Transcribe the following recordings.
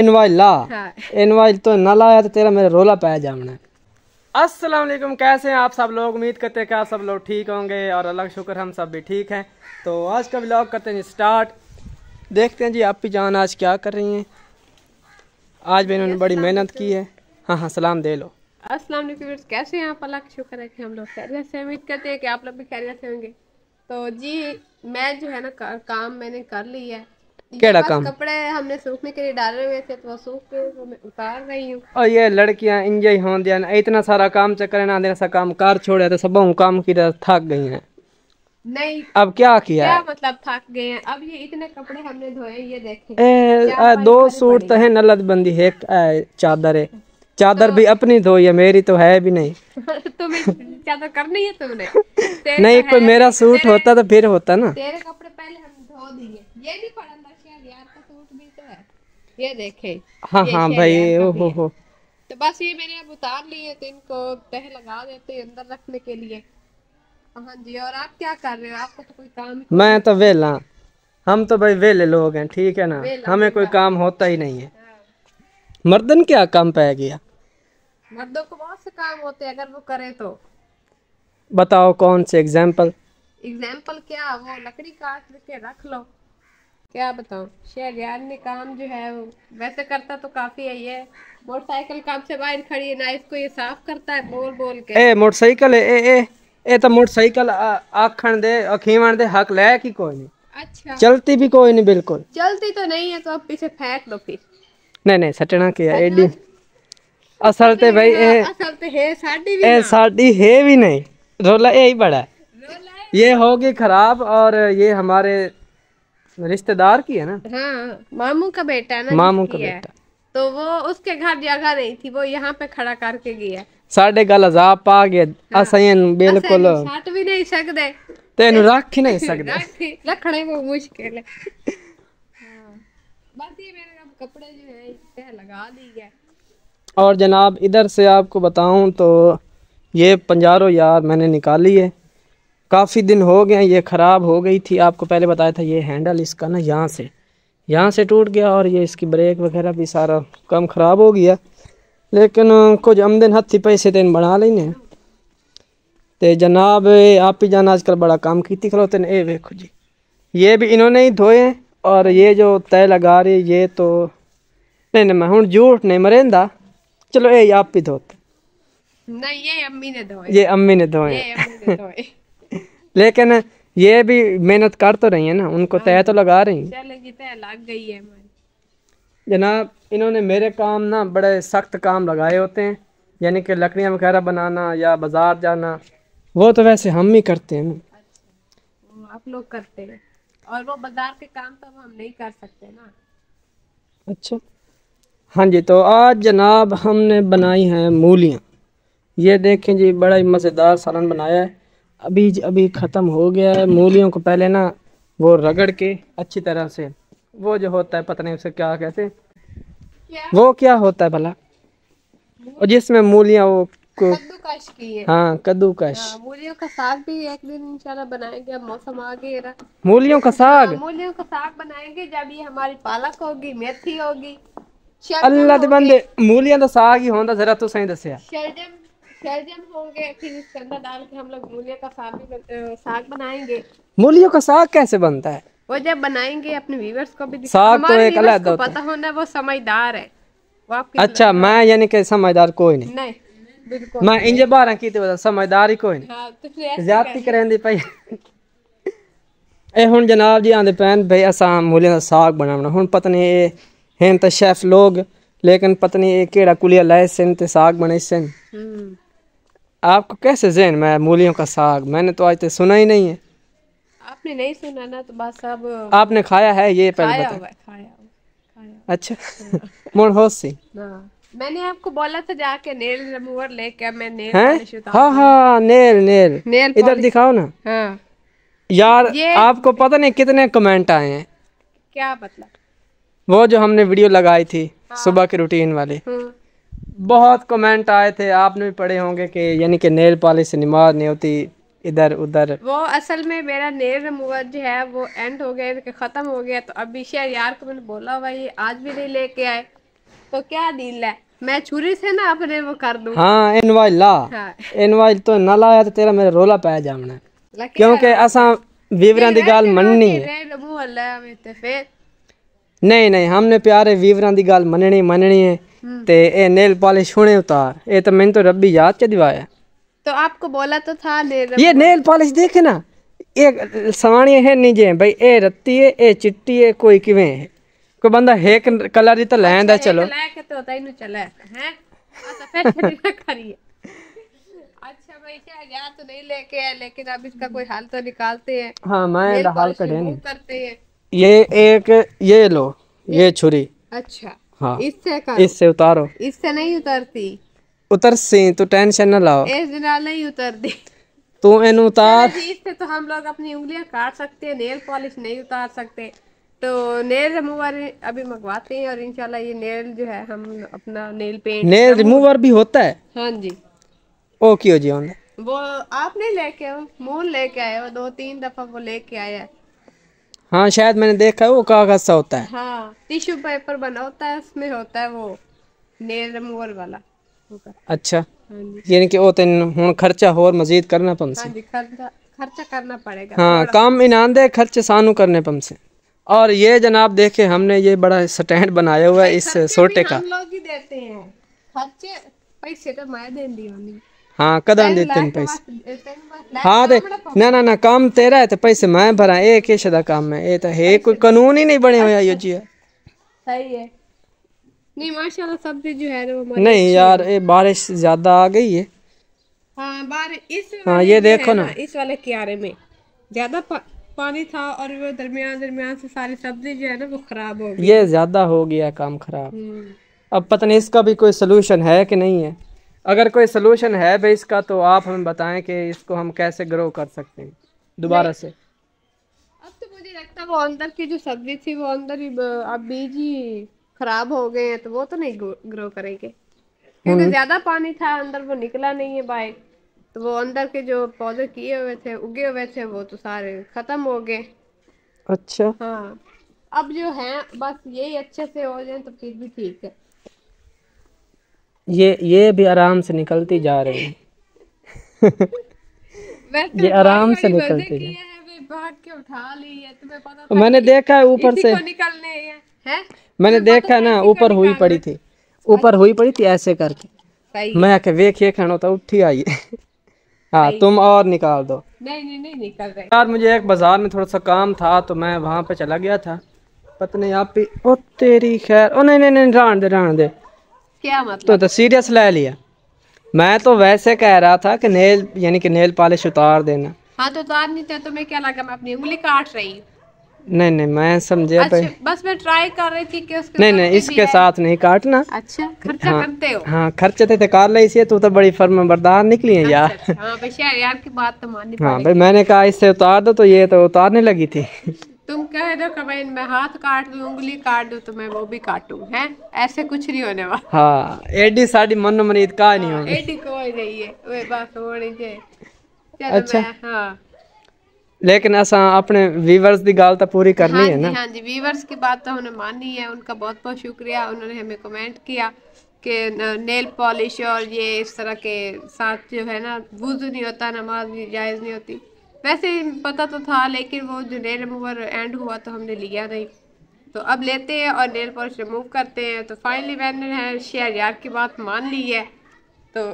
इनवाइल ला हाँ। इनवाइल तो ना लाया तो तेरा मेरा रोला पाया जामना अस्सलाम वालेकुम कैसे हैं आप सब लोग उम्मीद करते हैं कि आप सब लोग ठीक होंगे और अल्लाह का शुक्र हम सब भी ठीक हैं तो आज का ब्लॉग करते हैं स्टार्ट देखते हैं जी आप भी जान आज क्या कर रही हैं आज भी इन्होंने बड़ी मेहनत की है हाँ हाँ सलाम दे लो अस्सलाम वालेकुम कैसे हैं आप अल्लाह का शुक्र है कि हम लोग खैरियत से उम्मीद करते हैं कि आप लोग भी खैरियत से होंगे तो जी मैं जो है ना काम मैंने कर लिया है केड़ा काम कपड़े हमने सूखने के लिए डाले हुए थे तो वो सूख के तो मैं उतार रही हूँ और ये लड़कियाँ इंजय हो दिया इतना सारा काम चक्कर ना देना सा काम कार छोड़े तो सब काम की थक गई हैं नहीं अब क्या किया क्या मतलब थक गए हैं अब ये इतने कपड़े हमने धोए ये देखे ए, दो सूट तो है नलद बंदी एक चादर है चादर तो, भी अपनी धोई है मेरी तो है भी नहीं तुम्हें चादर करनी है तुमने तो नहीं तो कोई मेरा सूट होता तो फिर होता ना तेरे कपड़े पहले ये भी यार भी तो है ये देखे हाँ हाँ भाई हो तो बस ये मैंने अब उतार लिए तो इनको तह लगा देते अंदर रखने के लिए हाँ जी और आप क्या कर रहे हो तो कोई काम मैं तो वेला हम तो भाई वेले लोग हैं ठीक है ना हमें कोई काम होता ही नहीं है हाँ। मर्दन क्या काम पै गया मर्दों को बहुत से काम होते हैं अगर वो करे तो बताओ कौन से एग्जाम्पल एग्जाम्पल क्या वो लकड़ी काट के रख लो क्या बताऊँ शहरियार ने काम जो है वैसे करता तो काफ़ी है ये मोटरसाइकिल काम से बाहर खड़ी है ना इसको ये साफ करता है बोल बोल के ए मोटरसाइकिल ए ए ए तो मोटरसाइकिल आखण दे अखीवण दे हक ले की कोई नहीं अच्छा चलती भी कोई नहीं बिल्कुल चलती तो नहीं है तो आप पीछे फेंक दो फिर नहीं नहीं सटना क्या एडी असल ते भाई ए असल ते है साडी भी ए साडी है भी नहीं रोला यही बड़ा ये होगी खराब और ये हमारे रिश्तेदार की है ना हाँ मामू का बेटा ना मामू का बेटा तो वो उसके घर जगह नहीं थी वो यहाँ पे खड़ा करके गया साढ़े गल ਅਜ਼ਾਬ ਆ गए हाँ, ਬਿਲਕੁਲ भी नहीं सकते तेन रख ही नहीं सकते रखने को मुश्किल हाँ। बस ये कपड़े जो है लगा दी है और जनाब इधर से आपको बताऊं तो ये पंजारो यार मैंने निकाली है काफ़ी दिन हो गए ये ख़राब हो गई थी आपको पहले बताया था ये हैंडल इसका ना यहाँ से यहाँ से टूट गया और ये इसकी ब्रेक वगैरह भी सारा कम ख़राब हो गया लेकिन कुछ आमदन हथी पैसे तेन तो बना लेने तो जनाब आप ही जाना आजकल बड़ा काम की खलो ने ए वेखो जी ये भी इन्होंने ही धोए और ये जो तय लगा रही ये तो नहीं नहीं मैं हूँ झूठ नहीं मरेंदा चलो ए आप ही धोते नहीं ये अम्मी ने धोए ये अम्मी ने धोए लेकिन ये भी मेहनत कर तो रही है ना उनको तय तो लगा रही है जनाब इन्होंने मेरे काम ना बड़े सख्त काम लगाए होते हैं यानी कि लकड़ियाँ वगैरह बनाना या बाज़ार जाना वो तो वैसे हम ही करते हैं अच्छा। आप लोग करते हैं और वो बाज़ार के काम तो हम नहीं कर सकते ना अच्छा हाँ जी तो आज जनाब हमने बनाई है मूलियाँ ये देखें जी बड़ा ही मज़ेदार सालन बनाया है अभी अभी ख़त्म हो गया है मूलियों को पहले ना वो रगड़ के अच्छी तरह से वो जो होता है पता नहीं उसे क्या कहते वो क्या होता है भला और जिसमें मूलियाँ वो कद्दूकश की है हाँ कद्दूकश हाँ, मूलियों का साग भी एक दिन इंशाल्लाह बनाएंगे अब मौसम आ गया मूलियों का साग हाँ, मूलियों का साग बनाएंगे जब ये हमारी पालक होगी मेथी होगी अल्लाह के बंदे मूलियां का साग ही होता जरा तो सही दसया शलजम कैल्शियम होंगे फिर इसके अंदर डाल के हम लोग मूलियों का साग भी साग बनाएंगे मूलियों का साग कैसे बनता है वो जब बनाएंगे अपने व्यूवर्स को भी साग तो एक अलग पता होना वो समझदार है अच्छा मैं यानी कि समझदार कोई नहीं नहीं मैं इंजे बारह की तो समझदार ही कोई नहीं ज्यादा करेंदी भाई ਇਹ ਹੁਣ ਜਨਾਬ ਜੀ ਆਂਦੇ ਪੈਨ ਭਈ ਅਸਾਂ ਮੂਲੇ ਦਾ ਸਾਗ ਬਣਾਉਣਾ ਹੁਣ ਪਤਨੀ ਇਹ ਹੈਂ ਤਾਂ ਸ਼ੈਫ ਲੋਗ ਲੇਕਿਨ ਪਤਨੀ ਇਹ ਕਿਹੜਾ ਕੁਲੀਆ ਲੈ ਸਨ ਤੇ ਸਾਗ ਬਣੇ ਸਨ ਹੂੰ आपको कैसे जहन में मूलियों का साग मैंने तो आज तक सुना ही नहीं है आपने नहीं सुना ना तो बात साहब आपने खाया है ये पहले बता खाया अच्छा मुनहोस सी हाँ। मैंने आपको बोला था जाके नेल रिमूवर लेके मैं नेल हैं हाँ हाँ नेल नेल नेल इधर दिखाओ ना हाँ यार आपको पता नहीं कितने कमेंट आए हैं क्या मतलब वो जो हमने वीडियो लगाई थी हाँ। सुबह के रूटीन वाले हाँ। बहुत कमेंट आए थे आपने भी पढ़े होंगे कि यानी कि नेल पॉलिश नहीं होती इधर उधर वो असल में मेरा नेल रिमूवर जो है वो एंड हो गया ख़त्म हो गया तो अभी शेयर यार को मैंने बोला भाई आज भी नहीं लेके आए तो क्या डील है मैं छुरी से ना अपने वो कर दूँ हाँ इनवाइल ला हाँ। इनवाइल तो ना लाया तो तेरा मेरा रोला पाया जामना क्योंकि असा वीवर की गल मननी है नहीं नहीं हमने प्यारे वीवर की गल मननी मननी है हम्म। ते ए नेल पॉलिश होने उतार ए तो मैंने तो रबी याद के दिवाया तो आपको बोला तो था ले ये नेल पॉलिश देखे ना ये सवाणी है नीचे भाई ए रत्ती है ए चिट्टी है कोई किवें है कोई बंदा हेक कलर ही तो अच्छा, लैंदा चलो लैके तो होता ही नहीं चला है हैं सफेद अच्छा, करिए अच्छा भाई क्या गया तो नहीं लेके है लेकिन अब इसका कोई हाल तो निकालते हैं हाँ मैं हाल हल करते हैं ये एक ये लो ये छुरी अच्छा हाँ इससे करो इससे उतारो इससे नहीं उतरती उतर सी तो टेंशन ना लाओ इस नाल नहीं उतरती तू इन उतार इससे तो हम लोग अपनी उंगलियां काट सकते हैं नेल पॉलिश नहीं उतार सकते तो नेल रिमूवर अभी मंगवाते हैं और इनशाला ये नेल जो है हम अपना नेल पेंट नेल रिमूवर भी होता है हाँ जी ओके क्यों जी वो आपने लेके मोहन लेके आए दो तीन दफा वो लेके आया है हाँ शायद मैंने देखा है वो कागज सा होता है हाँ टिश्यू पेपर बना होता है उसमें होता है वो नेल रिमूवल वाला अच्छा हाँ यानी कि वो तेन तो हुन खर्चा और मजीद करना पम से हाँ खर्चा करना पड़ेगा हाँ काम इनाम दे खर्चे सानू करने पम से और ये जनाब देखे हमने ये बड़ा स्टैंड बनाया हुआ है इस सोटे का खर्चे पैसे तो मैं देंदी हाँ कदम देते हैं पैसे हाँ तो ना ना ना काम तेरा है तो पैसे मैं भरा ये किस का काम है ये तो है कोई कानून ही नहीं बने हुए यो जी सही है नहीं माशाल्लाह सब्जी जो है नहीं यार ये बारिश ज्यादा आ गई है हाँ बारिश इस हाँ ये देखो ना इस वाले क्यारे में ज्यादा पानी था और वो दरमियान दरमियान से सारी सब्जी जो है ना वो खराब हो गई ये ज्यादा हो गया काम खराब हम्म। अब पता नहीं इसका भी कोई सलूशन है कि नहीं है अगर कोई सलूशन है भाई इसका तो आप हमें बताएं कि इसको हम कैसे ग्रो कर सकते हैं दोबारा से अब तो मुझे लगता वो अंदर की जो सब्जी थी वो अंदर ही अब बीज ही खराब हो गए हैं तो वो तो नहीं ग्रो करेंगे क्योंकि हम्म। ज्यादा पानी था अंदर वो निकला नहीं है बाइक तो वो अंदर के जो पौधे किए हुए थे उगे हुए थे वो तो सारे खत्म हो गए अच्छा हाँ अब जो है बस यही अच्छे से हो जाए तो फिर भी ठीक है ये ये भी आराम से निकलती जा रही है तो ये आराम से निकलती जा मैंने देखा है ऊपर से निकलने है, मैंने देखा ना ऊपर हुई पड़ी थी ऊपर हुई पड़ी थी ऐसे करके मैं आके वे खे खाना होता तो उठी आई हाँ तुम और निकाल दो नहीं नहीं नहीं निकल रहे यार मुझे एक बाजार में थोड़ा सा काम था तो मैं वहां पे चला गया था पत्नी आप भी ओ तेरी खैर ओ नहीं नहीं नहीं रान दे रान दे क्या मतलब तो, तो सीरियस ले लिया मैं तो वैसे कह रहा था कि नेल यानी कि नेल पॉलिश उतार देना हाँ तो उतार नहीं था तो मैं क्या लगा मैं अपनी उंगली काट रही नहीं नहीं मैं समझे अच्छा, बस मैं ट्राई कर रही थी कि उसके नहीं नहीं इसके साथ नहीं काटना अच्छा हाँ, करते हो हाँ खर्चे थे कर तू तो बड़ी फर्म बर्दार निकली है यार अच्छा, अच्छा। हाँ यार की बात तो माननी हाँ भाई मैंने कहा इससे उतार दो तो ये तो उतारने लगी थी तुम कह दो कि मैं इनमें हाथ काट दू उंगली काट दू तो मैं वो भी काटू है ऐसे कुछ नहीं होने वाला हाँ एडी साड़ी मन मनीत का नहीं हाँ, होगी एडी कोई नहीं है वे बात होनी चाहिए अच्छा हाँ लेकिन ऐसा अपने वीवर्स की गाल तो पूरी करनी हाँ है ना हाँ जी वीवर्स की बात तो हमने मानी है उनका बहुत बहुत शुक्रिया उन्होंने हमें कमेंट किया कि नेल पॉलिश और ये इस तरह के साथ जो है ना वुजू नहीं होता नमाज भी जायज़ नहीं होती वैसे पता तो था लेकिन वो जो नेल रिमूवर एंड हुआ तो हमने लिया नहीं तो अब लेते हैं और नेल पॉलिश रिमूव करते हैं तो फाइनली मैंने है शेयर यार की बात मान ली है तो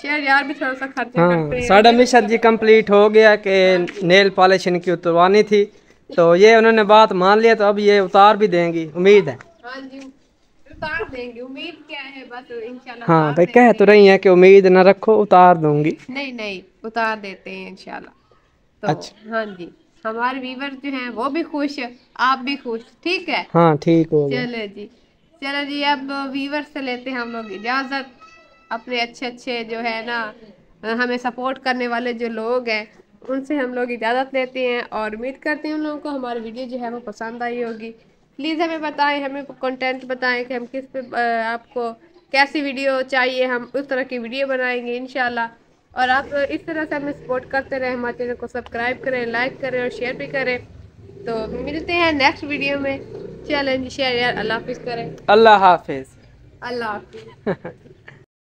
शेयर यार भी थोड़ा सा खर्चा हाँ, साढ़ा मिशन जी कंप्लीट हो गया कि नेल पॉलिश इनकी उतरवानी थी तो ये उन्होंने बात मान लिया तो अब ये उतार भी देंगी उम्मीद है हाँ उतार देंगे उम्मीद क्या है बस इंशाल्लाह हाँ भाई कह तो रही है कि उम्मीद ना रखो उतार दूंगी नहीं नहीं उतार देते हैं इंशाल्लाह अच्छा हाँ जी हमारे वीवर जो हैं वो भी खुश आप भी खुश ठीक है हाँ ठीक हो चलो जी चलो जी अब वीवर से लेते हैं हम लोग इजाज़त अपने अच्छे अच्छे जो है ना हमें सपोर्ट करने वाले जो लोग हैं उनसे हम लोग इजाज़त लेते हैं और उम्मीद करते हैं उन लोगों को हमारी वीडियो जो है वो पसंद आई होगी प्लीज़ हमें बताएं हमें कंटेंट बताएं कि हम किस पे आपको कैसी वीडियो चाहिए हम उस तरह की वीडियो बनाएंगे इनशाला और आप इस तरह से हमें सपोर्ट करते रहें हमारे चैनल को सब्सक्राइब करें लाइक करें और शेयर भी करें तो मिलते हैं नेक्स्ट वीडियो में चैलेंज शेयर यार अल्लाह हाफिज़ करें अल्लाह हाफिज़ अल्लाह हाफिज़